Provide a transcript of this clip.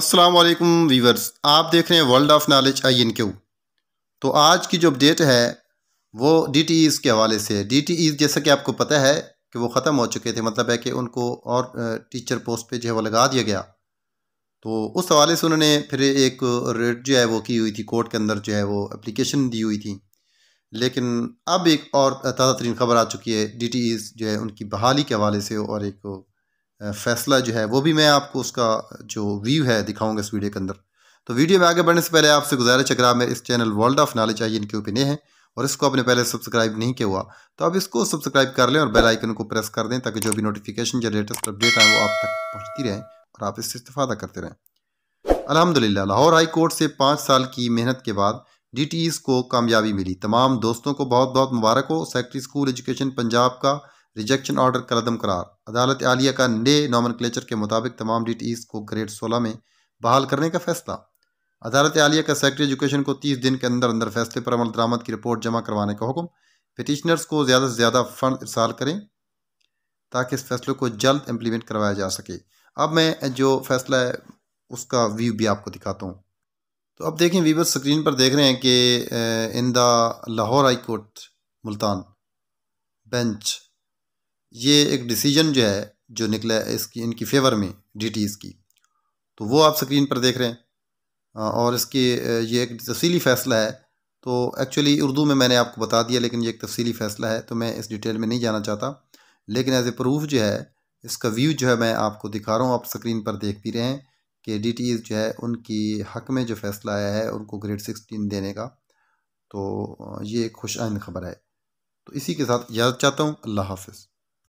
अस्सलाम वालेकुम वीवर्स आप देख रहे हैं world of knowledge I N Q तो आज की जो अपडेट है वो डी टी ईज़ के हवाले से डी टी ईज़ जैसा कि आपको पता है कि वो ख़त्म हो चुके थे मतलब है कि उनको और टीचर पोस्ट पे जो है वो लगा दिया गया तो उस हवाले से उन्होंने फिर एक रेट जो है वो की हुई थी कोर्ट के अंदर जो है वो एप्लीकेशन दी हुई थी लेकिन अब एक और ताज़ा तरीन खबर आ चुकी है डी टी ईज़ जो है उनकी बहाली के हवाले से और एक फ़ैसला जो है वो भी मैं आपको उसका जो व्यू है दिखाऊंगा इस वीडियो के अंदर तो वीडियो में आगे बढ़ने से पहले आपसे गुजारिश अगर आप मेरे इस channel world of knowledge I इनके ओपिनियन है और इसको आपने पहले सब्सक्राइब नहीं किया हुआ तो आप इसको सब्सक्राइब कर लें और बेल आइकन को प्रेस कर दें ताकि जो भी नोटिफिकेशन या लेटेस्ट अपडेट आए वो आप तक पहुँचती रहें और आप इससे इस्तेफादा करते रहें अलहमदिल्ला लाहौर हाई कोर्ट से पाँच साल की मेहनत के बाद डी e को कामयाबी मिली तमाम दोस्तों को बहुत बहुत मुबारक हो सेक्रेटरी स्कूल एजुकेशन पंजाब का रिजेक्शन ऑर्डर कलदम करार अदालत आलिया का नए नामन के मुताबिक तमाम डी टी को ग्रेड सोलह में बहाल करने का फैसला अदालत आलिया का सेक्रेटरी एजुकेशन को तीस दिन के अंदर अंदर फैसले पर अमल दरामद की रिपोर्ट जमा करवाने का हुक्म पटिशनर्स को ज़्यादा से ज़्यादा फ़ंड इरसाल करें ताकि इस फैसले को जल्द इम्प्लीमेंट करवाया जा सके अब मैं जो फैसला है उसका व्यू भी आपको दिखाता हूँ तो अब देखें वीवर स्क्रीन पर देख रहे हैं कि in the Lahore high court Multan bench ये एक डिसीजन जो है जो निकला है इसकी इनकी फेवर में डी टी तो वो आप स्क्रीन पर देख रहे हैं और इसकी ये एक तफसीली फ़ैसला है तो एक्चुअली उर्दू में मैंने आपको बता दिया लेकिन ये एक तफसीली फ़ैसला है तो मैं इस डिटेल में नहीं जाना चाहता लेकिन एज ए प्रूफ जो है इसका व्यू जो है मैं आपको दिखा रहा हूँ आप स्क्रीन पर देख भी रहे हैं कि डी जो है उनकी हक में जो फ़ैसला आया है उनको ग्रेड सिक्सटीन देने का तो ये खुश खबर है तो इसी के साथ याद चाहता हूँ अल्लाह हाफिज़